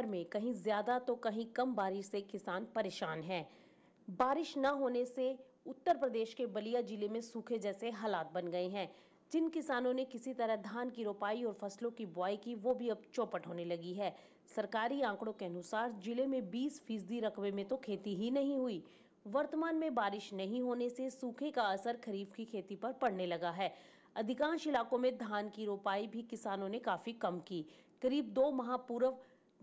भर में कहीं ज्यादा तो कहीं कम बारिश से किसान परेशान हैं बारिश न होने से उत्तर प्रदेश के बलिया जिले में सूखे जैसे हालात बन गए हैं जिन किसानों ने किसी तरह धान की रोपाई और फसलों की बुआई की वो भी अब चौपट होने लगी है सरकारी आंकड़ों के अनुसार जिले में 20 फीसदी रकबे में तो खेती ही नहीं हुई वर्तमान में बारिश नहीं होने से सूखे का असर खरीफ की खेती पर पड़ने लगा है अधिकांश इलाकों में धान की रोपाई भी किसानों ने काफी कम की करीब दो माह पूर्व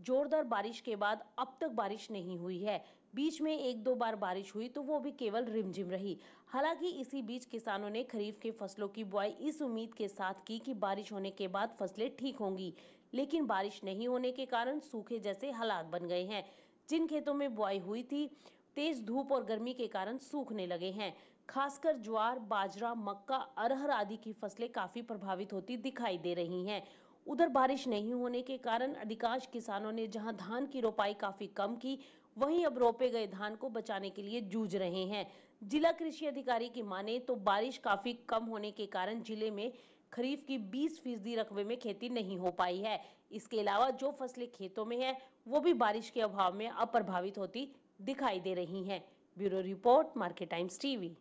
जोरदार बारिश के बाद अब तक बारिश नहीं हुई है बीच में एक दो बार बारिश हुई तो वो भी केवल रिमझिम रही हालांकि इसी बीच किसानों ने खरीफ के फसलों की बुआई इस उम्मीद के साथ की कि बारिश होने के बाद फसलें ठीक होंगी लेकिन बारिश नहीं होने के कारण सूखे जैसे हालात बन गए हैं जिन खेतों में बुआई हुई थी तेज धूप और गर्मी के कारण सूखने लगे हैं खासकर ज्वार बाजरा मक्का अरहर आदि की फसलें काफी प्रभावित होती दिखाई दे रही हैं उधर बारिश नहीं होने के कारण अधिकांश किसानों ने जहां धान की रोपाई काफी कम की वहीं अब रोपे गए धान को बचाने के लिए जूझ रहे हैं जिला कृषि अधिकारी की माने तो बारिश काफी कम होने के कारण जिले में खरीफ की 20 फीसदी रकबे में खेती नहीं हो पाई है इसके अलावा जो फसलें खेतों में है वो भी बारिश के अभाव में अप्रभावित होती दिखाई दे रही हैं bureau report Market Times TV